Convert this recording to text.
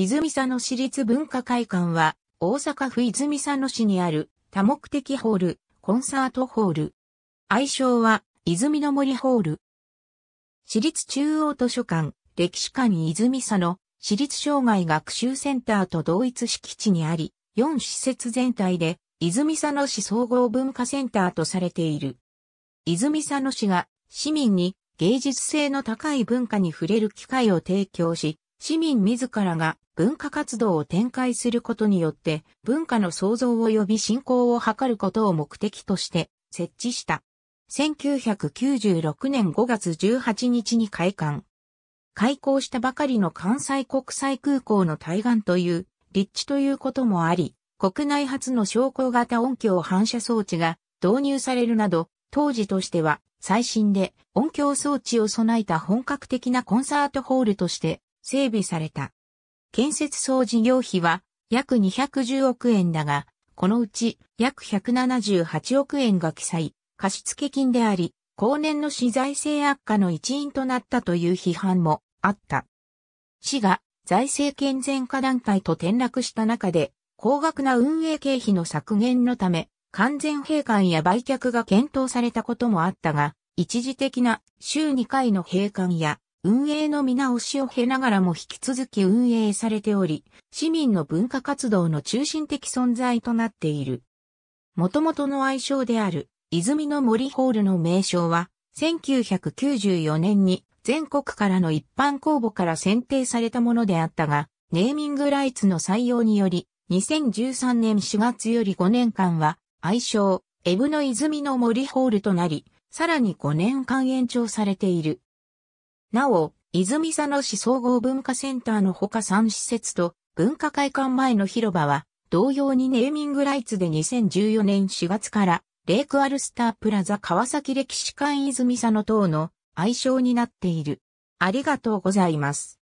泉佐野市立文化会館は、大阪府泉佐野市にある多目的ホール、コンサートホール。愛称は、泉の森ホール。市立中央図書館、歴史館泉佐野、市立障害学習センターと同一敷地にあり、4施設全体で、泉佐野市総合文化センターとされている。泉佐野市が、市民に芸術性の高い文化に触れる機会を提供し、市民自らが文化活動を展開することによって文化の創造及び振興を図ることを目的として設置した。1996年5月18日に開館。開港したばかりの関西国際空港の対岸という立地ということもあり、国内初の昇降型音響反射装置が導入されるなど、当時としては最新で音響装置を備えた本格的なコンサートホールとして整備された。建設総事業費は約210億円だが、このうち約178億円が記載、貸付金であり、後年の資財政悪化の一因となったという批判もあった。市が財政健全化団体と転落した中で、高額な運営経費の削減のため、完全閉館や売却が検討されたこともあったが、一時的な週2回の閉館や運営の見直しを経ながらも引き続き運営されており、市民の文化活動の中心的存在となっている。元々の愛称である、泉の森ホールの名称は、1994年に全国からの一般公募から選定されたものであったが、ネーミングライツの採用により、2013年4月より5年間は、愛称、エブの泉の森ホールとなり、さらに5年間延長されている。なお、泉佐野市総合文化センターのほか3施設と文化会館前の広場は同様にネーミングライツで2014年4月からレイクアルスタープラザ川崎歴史館泉佐野等の愛称になっている。ありがとうございます。